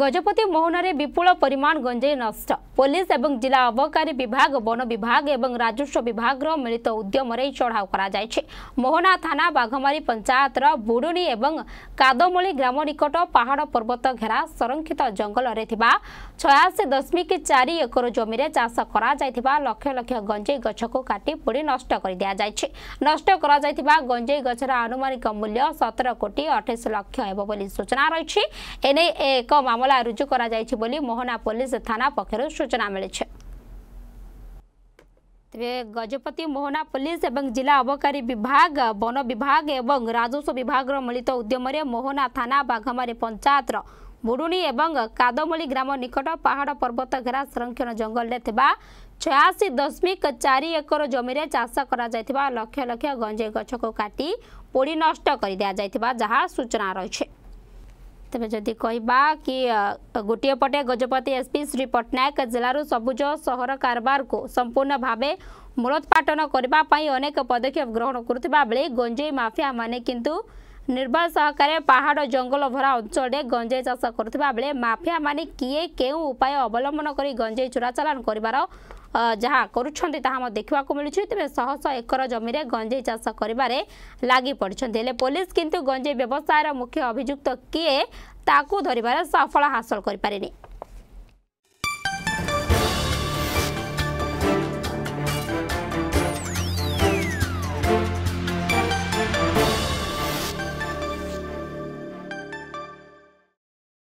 গজপতি মোহনারে বিপুল পরিমাণ গঞ্জেই নষ্ট পুলিশ এবং জেলা অবকারী বিভাগ বন বিভাগ এবং রাজস্ব বিভাগর মিলিত উদ্যমরে চড়াও করা যাইছে মোহনা থানা বাঘমারি পঞ্চায়েতর বুড়ুণী এবং কাদমলি গ্রাম নিকট পাহাড় পর্বত ঘেরা সংরক্ষিত জঙ্গলরে থিবা ছয়াশি দশমিক চারি একর জমিরে চাষ করা যাইথিবা লক্ষ লক্ষ গঞ্জেই গছকু কাটি পুড়ি নষ্ট করে দিয়া যাইছে নষ্ট করা যাইথিবা গঞ্জেই গছর আনুমানিক মূল্য সতের কোটি অঠেইশ লক্ষ ହେବ ବୋଲି ସୂଚନା ରହିଛି ଏନେଇ ଏକ ମାମଲା मामला रुजु करा जाई छी बोली मोहना पुलिस थाना पखरो सूचना मिले छे तबे गजपति मोहना पुलिस एवं जिला अबकारी विभाग वन विभाग एवं राजस्व विभाग रो मिलित उद्यम रे मोहना थाना बाघमारे पंचायत रो बुडुनी एवं कादमली ग्राम निकट पहाड़ पर्वत घेरा संरक्षण जंगल रे थबा छयासी दशमिक चारि एकर जमीन चाष करा जाइथिबा लक्ष लक्ष गंजे गछ को काटी पोड़ी नष्ट कर दिया जाइथिबा जहां सूचना रही ତେବେ ଯଦି କହିବା କି ଗୋଟିଏ ପଟେ ଗଜପତି ଏସ୍ପି ଶ୍ରୀ ପଟ୍ଟନାୟକ ଜିଲ୍ଲାରୁ ସବୁଜ ସହର କାରବାରକୁ ସମ୍ପୂର୍ଣ୍ଣ ଭାବେ ମୂଳୋତ୍ପାଟନ କରିବା ପାଇଁ ଅନେକ ପଦକ୍ଷେପ ଗ୍ରହଣ କରୁଥିବା ବେଳେ ଗଞ୍ଜେଇ ମାଫିଆମାନେ କିନ୍ତୁ ନିର୍ବାଳ ସହକାରେ ପାହାଡ଼ ଜଙ୍ଗଲ ଭରା ଅଞ୍ଚଳରେ ଗଞ୍ଜେଇ ଚାଷ କରୁଥିବା ବେଳେ ମାଫିଆମାନେ କିଏ କେଉଁ ଉପାୟ ଅବଲମ୍ବନ କରି ଗଞ୍ଜେଇ ଚୋରାଚାଲାଣ କରିବାର ଯାହା କରୁଛନ୍ତି ତାହା ମଧ୍ୟ ଦେଖିବାକୁ ମିଳୁଛି ତେବେ ଶହ ଶହ ଏକର ଜମିରେ ଗଞ୍ଜେଇ ଚାଷ କରିବାରେ ଲାଗି ପଡ଼ିଛନ୍ତି ହେଲେ ପୋଲିସ କିନ୍ତୁ ଗଞ୍ଜେଇ ବ୍ୟବସାୟର ମୁଖ୍ୟ ଅଭିଯୁକ୍ତ କିଏ ତାକୁ ଧରିବାରେ ସଫଳ ହାସଲ କରିପାରିନି